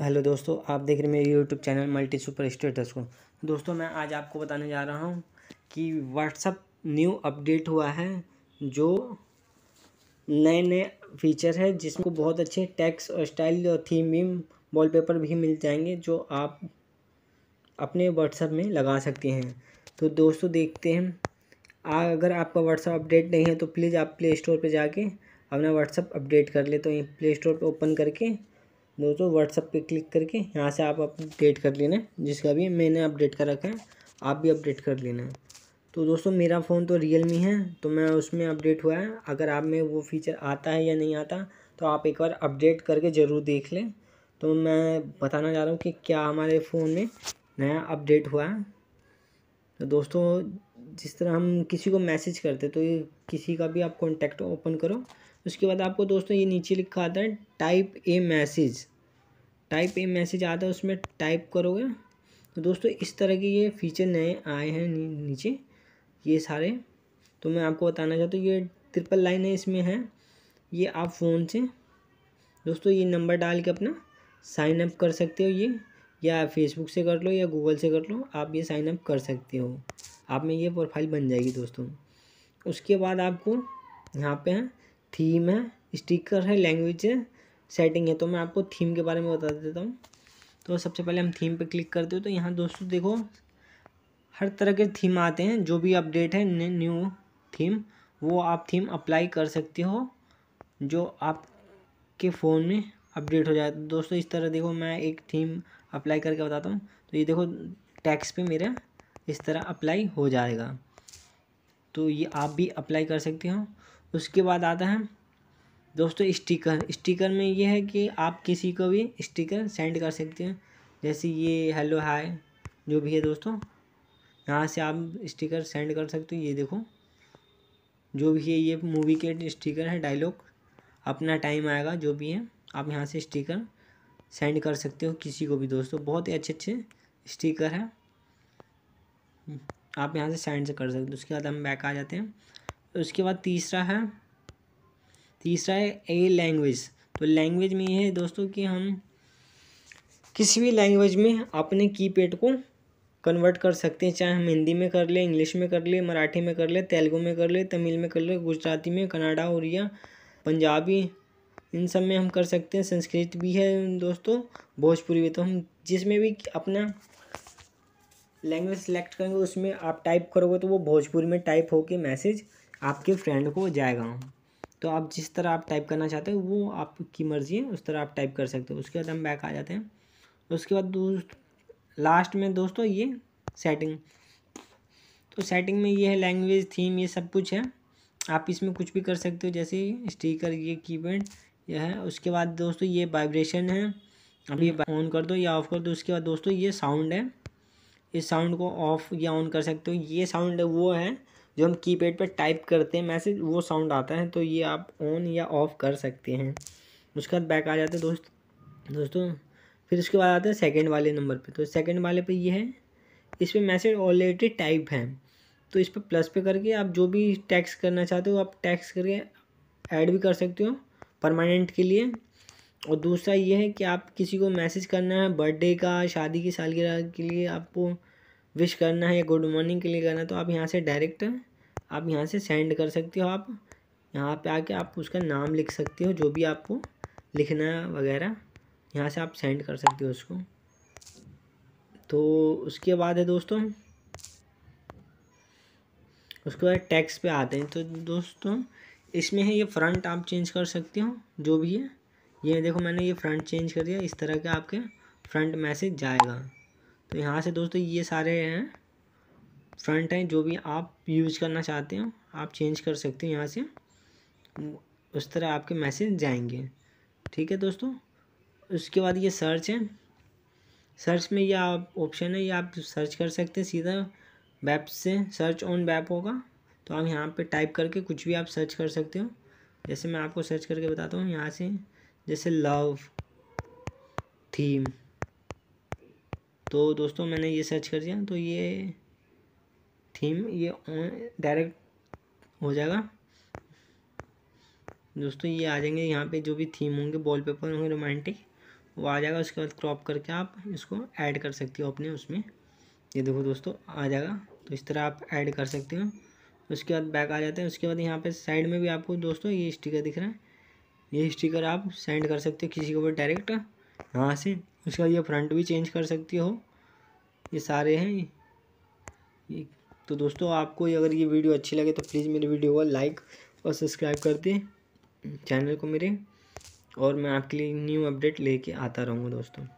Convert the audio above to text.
hello दोस्तों आप देख रहे हैं मेरे YouTube channel multi super status को दोस्तों मैं आज आपको बताने जा रहा हूँ कि व्हाट्सअप न्यू अपडेट हुआ है जो नए नए फीचर है जिसमें बहुत अच्छे टैक्स और स्टाइल और थीम वॉल पेपर भी मिल जाएंगे जो आप अपने व्हाट्सअप में लगा सकते हैं तो दोस्तों देखते हैं आ, अगर आपका व्हाट्सअप अपडेट नहीं है तो प्लीज़ आप प्ले स्टोर पर जाके अपना व्हाट्सअप अपडेट कर ले तो प्ले स्टोर पर ओपन करके दोस्तों व्हाट्सअप पे क्लिक करके यहाँ से आप अपडेट कर लेना जिसका भी मैंने अपडेट कर रखा है आप भी अपडेट कर लेना तो दोस्तों मेरा फ़ोन तो रियल मी है तो मैं उसमें अपडेट हुआ है अगर आप में वो फीचर आता है या नहीं आता तो आप एक बार अपडेट करके ज़रूर देख लें तो मैं बताना चाह रहा हूँ कि क्या हमारे फ़ोन में नया अपडेट हुआ है तो दोस्तों जिस तरह हम किसी को मैसेज करते तो किसी का भी आप कॉन्टैक्ट ओपन करो उसके बाद आपको दोस्तों ये नीचे लिखा आता है type a message type a message आता है उसमें टाइप करोगे तो दोस्तों इस तरह के ये फीचर नए आए हैं नीचे ये सारे तो मैं आपको बताना चाहता हूँ ये ट्रिपल लाइन है इसमें है ये आप फ़ोन से दोस्तों ये नंबर डाल के अपना साइन अप कर सकते हो ये या फेसबुक से कर लो या गूगल से कर लो आप ये साइन अप कर सकते हो आप में ये प्रोफाइल बन जाएगी दोस्तों उसके बाद आपको यहाँ पे है थीम है स्टिकर है लैंग्वेज है सेटिंग है तो मैं आपको थीम के बारे में बता देता हूँ तो सबसे पहले हम थीम पे क्लिक करते हो तो यहाँ दोस्तों देखो हर तरह के थीम आते हैं जो भी अपडेट है न्यू थीम वो आप थीम अप्लाई कर सकते हो जो आपके फ़ोन में अपडेट हो जाए तो दोस्तों इस तरह देखो मैं एक थीम अप्लाई करके बताता हूँ तो ये देखो टैक्स पे मेरा इस तरह अप्लाई हो जाएगा तो ये आप भी अप्लाई कर सकते हो उसके बाद आता है दोस्तों स्टिकर स्टिकर में ये है कि आप किसी को भी स्टिकर सेंड कर सकते हैं जैसे ये हेलो हाय जो भी है दोस्तों यहाँ से आप स्टिकर सेंड कर सकते हो ये देखो जो भी है ये मूवी के स्टिकर है डायलॉग अपना टाइम आएगा जो भी है आप यहाँ से स्टिकर सेंड कर सकते हो किसी को भी दोस्तों बहुत ही अच्छे अच्छे स्टिकर है आप यहाँ से सेंड से कर सकते हो उसके बाद हम बैक आ जाते हैं उसके बाद तीसरा है तीसरा है ए लैंग्वेज तो लैंग्वेज में ये है दोस्तों कि हम किसी भी लैंग्वेज में अपने की पेड को कन्वर्ट कर सकते हैं चाहे हम हिंदी में कर ले इंग्लिश में कर ले मराठी में कर ले तेलुगु में कर ले तमिल में कर ले गुजराती में कनाडा उड़िया पंजाबी इन सब में हम कर सकते हैं संस्कृत भी है दोस्तों भोजपुरी भी तो हम जिसमें भी अपना लैंग्वेज सेलेक्ट करेंगे उसमें आप टाइप करोगे तो वो भोजपुरी में टाइप होके मैसेज आपके फ्रेंड को जाएगा तो आप जिस तरह आप टाइप करना चाहते हो वो आपकी मर्ज़ी है उस तरह आप टाइप कर सकते हो उसके बाद हम बैक आ जाते हैं उसके बाद दोस्त लास्ट में दोस्तों ये सेटिंग तो सेटिंग में ये है लैंग्वेज थीम ये सब कुछ है आप इसमें कुछ भी कर सकते हो जैसे स्टीकर ये कीपैड यह है उसके बाद दोस्तों ये वाइब्रेशन है अब ये ऑन कर दो या ऑफ़ कर दो उसके बाद दोस्तों ये साउंड है इस साउंड को ऑफ़ या ऑन कर सकते हो ये साउंड वो है जो हम कीपैड पर टाइप करते हैं मैसेज वो साउंड आता है तो ये आप ऑन या ऑफ़ कर सकते हैं उसके बाद बैक आ जाते हैं दोस्त दोस्तों फिर उसके बाद आता है सेकेंड वाले नंबर पर तो सेकेंड वाले पर ये है इस पर मैसेज ऑलरेडी टाइप है तो इस पर प्लस पे करके आप जो भी टैक्स करना चाहते हो आप टैक्स करके ऐड भी कर सकते हो परमानेंट के लिए और दूसरा ये है कि आप किसी को मैसेज करना है बर्थडे का शादी की सालगिरह के लिए आपको विश करना है या गुड मॉर्निंग के लिए करना है तो आप यहाँ से डायरेक्ट आप यहाँ से सेंड कर सकते हो आप यहाँ पे आके आप उसका नाम लिख सकते हो जो भी आपको लिखना है वगैरह यहाँ से आप सेंड कर सकते हो उसको तो उसके बाद है दोस्तों उसके बाद टैक्स पे आते हैं तो दोस्तों इसमें है ये फ्रंट आप चेंज कर सकते हो जो भी है ये देखो मैंने ये फ्रंट चेंज कर दिया इस तरह के आपके फ्रंट मैसेज जाएगा तो यहाँ से दोस्तों ये सारे हैं फ्रंट हैं जो भी आप यूज करना चाहते हो आप चेंज कर सकते हो यहाँ से उस तरह आपके मैसेज जाएंगे ठीक है दोस्तों उसके बाद ये सर्च है सर्च में ये आप ऑप्शन है ये आप सर्च कर सकते हैं सीधा वेब से सर्च ऑन वेब होगा तो आप यहाँ पे टाइप करके कुछ भी आप सर्च कर सकते हो जैसे मैं आपको सर्च करके बताता हूँ यहाँ से जैसे लव थीम तो दोस्तों मैंने ये सर्च कर दिया तो ये थीम ये डायरेक्ट हो जाएगा दोस्तों ये आ जाएंगे यहाँ पे जो भी थीम होंगे वॉलपेपर होंगे रोमांटिक वो आ जाएगा उसके बाद क्रॉप करके आप इसको ऐड कर सकते हो अपने उसमें ये देखो दोस्तों आ जाएगा तो इस तरह आप ऐड कर सकते हो उसके बाद बैक आ जाते हैं उसके बाद यहाँ पे साइड में भी आपको दोस्तों ये स्टिकर दिख रहा है ये स्टिकर आप सेंड कर सकते हो किसी के ऊपर डायरेक्ट यहाँ से उसका ये फ्रंट भी चेंज कर सकते हो ये सारे हैं ये तो दोस्तों आपको अगर ये वीडियो अच्छी लगे तो प्लीज़ मेरे वीडियो को लाइक और सब्सक्राइब कर दें चैनल को मेरे और मैं आपके लिए न्यू अपडेट लेके आता रहूँगा दोस्तों